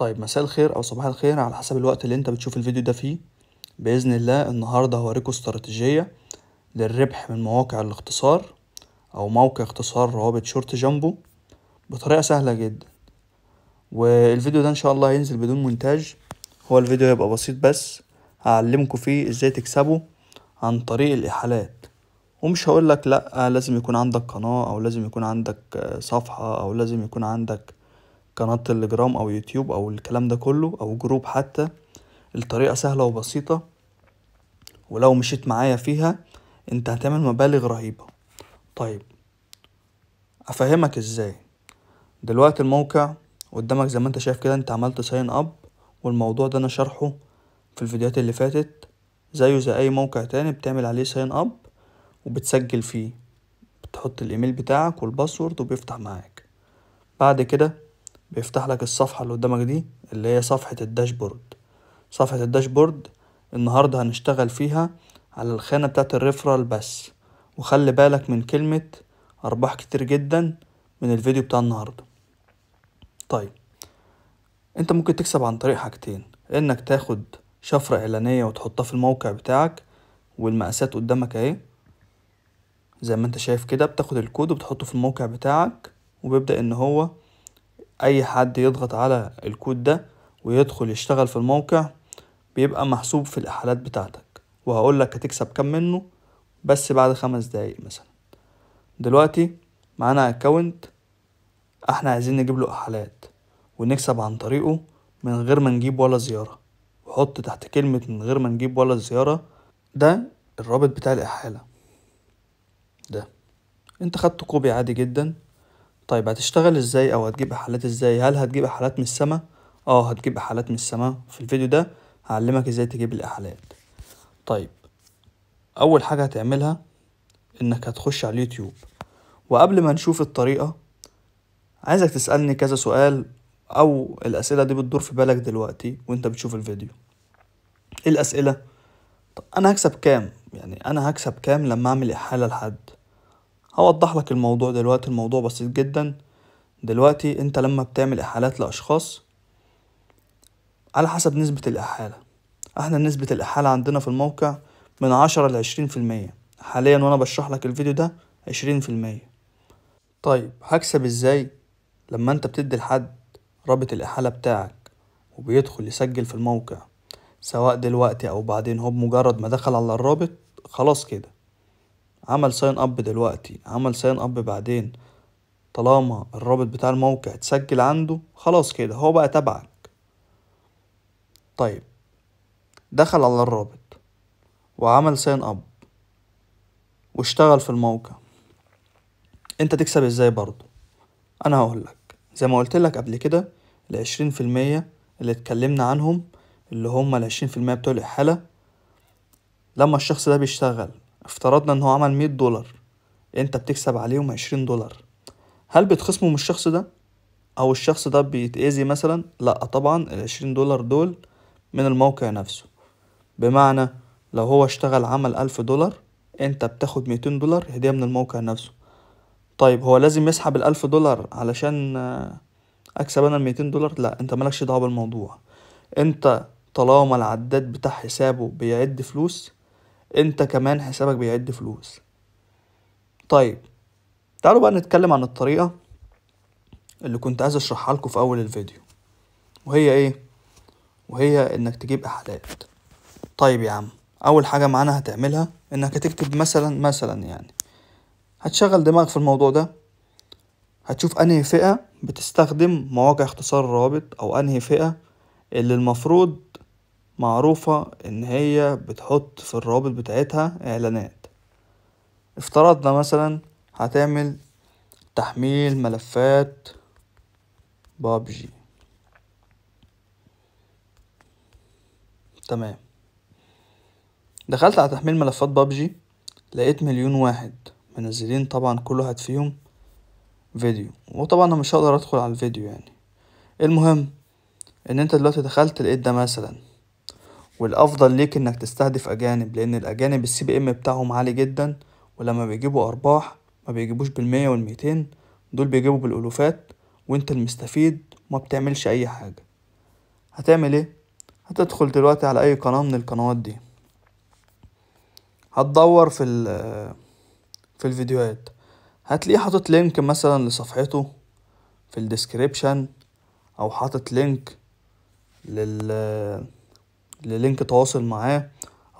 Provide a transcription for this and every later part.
طيب مساء الخير او صباح الخير على حسب الوقت اللي انت بتشوف الفيديو ده فيه باذن الله النهارده هوريكم استراتيجيه للربح من مواقع الاختصار او موقع اختصار روابط شورت جامبو بطريقه سهله جدا والفيديو ده ان شاء الله هينزل بدون مونتاج هو الفيديو هيبقى بسيط بس هعلمكم فيه ازاي تكسبوا عن طريق الاحالات ومش هقولك لا لازم يكون عندك قناه او لازم يكون عندك صفحه او لازم يكون عندك قناة تليجرام أو يوتيوب أو الكلام ده كله أو جروب حتى الطريقة سهلة وبسيطة ولو مشيت معايا فيها انت هتعمل مبالغ رهيبة طيب أفهمك إزاي دلوقتي الموقع قدامك زي ما انت شايف كده انت عملت ساين اب والموضوع ده انا شرحه في الفيديوهات اللي فاتت زيه زي اي موقع تاني بتعمل عليه ساين اب وبتسجل فيه بتحط الايميل بتاعك والباسورد وبيفتح معاك بعد كده بيفتح لك الصفحة اللي قدامك دي اللي هي صفحة الداشبورد صفحة الداشبورد النهاردة هنشتغل فيها على الخانة بتاعت الريفرال بس وخلي بالك من كلمة أرباح كتير جدا من الفيديو بتاع النهاردة طيب انت ممكن تكسب عن طريق حاجتين انك تاخد شفرة اعلانية وتحطها في الموقع بتاعك والمقاسات قدامك اهي زي ما انت شايف كده بتاخد الكود وبتحطه في الموقع بتاعك وبيبدأ ان هو اي حد يضغط على الكود ده ويدخل يشتغل في الموقع بيبقى محسوب في الاحالات بتاعتك وهقول لك هتكسب كام منه بس بعد خمس دقايق مثلا دلوقتي معانا اكونت احنا عايزين نجيب له احالات ونكسب عن طريقه من غير ما نجيب ولا زيارة وحط تحت كلمة من غير ما نجيب ولا زيارة ده الرابط بتاع الإحالة ده انت خدت كوبي عادي جدا طيب هتشتغل ازاي او هتجيب احالات ازاي هل هتجيب احالات من السماء اه هتجيب احالات من السماء في الفيديو ده هعلمك ازاي تجيب الاحالات طيب اول حاجه هتعملها انك هتخش على اليوتيوب وقبل ما نشوف الطريقه عايزك تسالني كذا سؤال او الاسئله دي بتدور في بالك دلوقتي وانت بتشوف الفيديو ايه الاسئله طيب انا هكسب كام يعني انا هكسب كام لما اعمل احاله لحد أوضح لك الموضوع دلوقتي الموضوع بسيط جدا دلوقتي انت لما بتعمل احالات لاشخاص على حسب نسبة الاحالة احنا نسبة الاحالة عندنا في الموقع من عشرة لعشرين في المية حاليا وانا بشرح لك الفيديو ده عشرين في المية طيب هكسب ازاي لما انت بتدي لحد رابط الاحالة بتاعك وبيدخل يسجل في الموقع سواء دلوقتي او بعدين هو بمجرد ما دخل على الرابط خلاص كده عمل ساين اب دلوقتي عمل ساين اب بعدين طالما الرابط بتاع الموقع اتسجل عنده خلاص كده هو بقى تبعك طيب دخل على الرابط وعمل ساين اب واشتغل في الموقع انت تكسب ازاي برضه انا هقولك زي ما قلت لك قبل كده العشرين في المية اللي اتكلمنا عنهم اللي هم العشرين في المية بتوع الإحالة لما الشخص ده بيشتغل افترضنا ان هو عمل مية دولار انت بتكسب عليهم عشرين دولار هل بتخصمه من الشخص ده او الشخص ده بيتأذي مثلا لا طبعا العشرين دولار دول من الموقع نفسه بمعنى لو هو اشتغل عمل ألف دولار انت بتاخد ميتين دولار هدية من الموقع نفسه طيب هو لازم يسحب الألف دولار علشان أكسب أنا الميتين دولار لأ أنت مالكش دعوة بالموضوع أنت طالما العداد بتاع حسابه بيعد فلوس انت كمان حسابك بيعد فلوس طيب تعالوا بقى نتكلم عن الطريقة اللي كنت عايز اشرحها لكم في اول الفيديو وهي ايه وهي انك تجيب احالات طيب يا عم اول حاجة معانا هتعملها انك هتكتب مثلا مثلا يعني هتشغل دماغ في الموضوع ده هتشوف انهي فئة بتستخدم مواقع اختصار الروابط او انهي فئة اللي المفروض معروفة إن هي بتحط في الروابط بتاعتها إعلانات افترضنا مثلا هتعمل تحميل ملفات بابجي تمام دخلت على تحميل ملفات بابجي لقيت مليون واحد منزلين طبعا كل واحد فيهم فيديو وطبعا انا مش هقدر ادخل على الفيديو يعني المهم ان انت دلوقتي دخلت لقيت ده مثلا والافضل ليك انك تستهدف اجانب لان الاجانب السي بي ام بتاعهم عالي جدا ولما بيجيبوا ارباح ما بيجيبوش بالمية والميتين دول بيجيبوا بالالوفات وانت المستفيد ما بتعملش اي حاجة هتعمل ايه هتدخل دلوقتي على اي قناة من القنوات دي هتدور في في الفيديوهات هتلاقيه حاطط لينك مثلا لصفحته في الديسكريبشن او حاطط لينك لل للينك تواصل معاه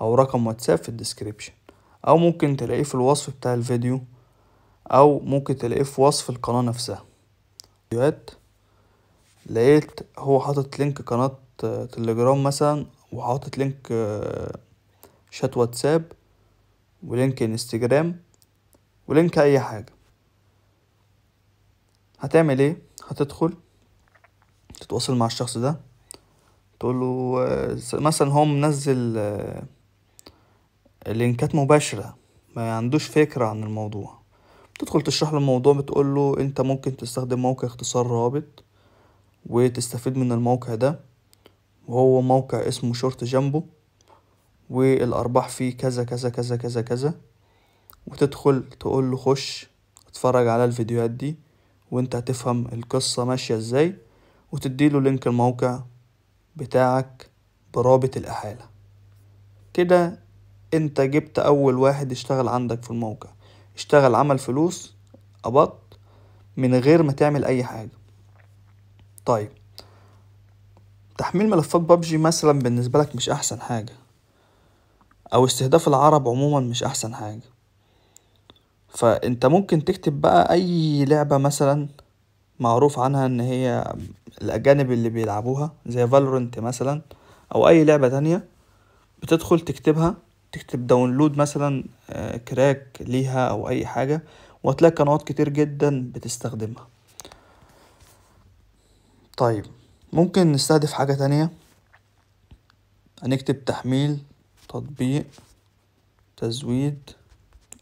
أو رقم واتساب في الديسكريبشن أو ممكن تلاقيه في الوصف بتاع الفيديو أو ممكن تلاقيه في وصف القناة نفسها فيديوهات لقيت هو حاطط لينك قناة تليجرام مثلا وحاطط لينك آه، شات واتساب ولينك انستجرام ولينك اي حاجة هتعمل ايه هتدخل تتواصل مع الشخص ده تقول له مثلا هو منزل آه، لينكات مباشرة ما عندوش فكرة عن الموضوع تدخل تشرح له الموضوع بتقول له انت ممكن تستخدم موقع اختصار رابط وتستفيد من الموقع ده وهو موقع اسمه شورت جامبو والارباح فيه كذا كذا كذا كذا كذا وتدخل تقول له خش اتفرج على الفيديوهات دي وانت هتفهم القصة ماشية ازاي وتديله لينك الموقع بتاعك برابط الإحالة كده انت جبت أول واحد اشتغل عندك في الموقع اشتغل عمل فلوس قبض من غير ما تعمل أي حاجة طيب تحميل ملفات بابجي مثلا بالنسبة لك مش أحسن حاجة أو استهداف العرب عموما مش أحسن حاجة فأنت ممكن تكتب بقى أي لعبة مثلا معروف عنها إن هي الأجانب اللي بيلعبوها زي فالورنت مثلا أو أي لعبة تانية بتدخل تكتبها تكتب داونلود مثلا كراك آه، ليها أو أي حاجة وهتلاقي قنوات كتير جدا بتستخدمها طيب ممكن نستهدف حاجة تانية هنكتب تحميل تطبيق تزويد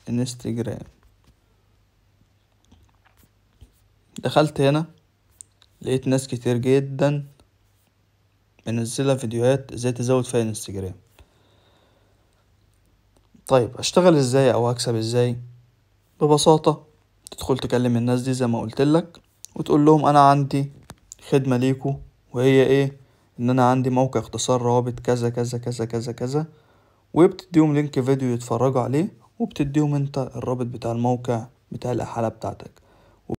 انستجرام دخلت هنا لقيت ناس كتير جدا منزلة فيديوهات ازاي تزود فيها انستجرام طيب اشتغل ازاي او اكسب ازاي ببساطة تدخل تكلم الناس دي زي ما قلت لك وتقول لهم انا عندي خدمة ليكو وهي ايه ان انا عندي موقع اختصار روابط كذا كذا كذا كذا كذا وبتديهم لينك فيديو يتفرجوا عليه وبتديهم انت الرابط بتاع الموقع بتاع الاحالة بتاعتك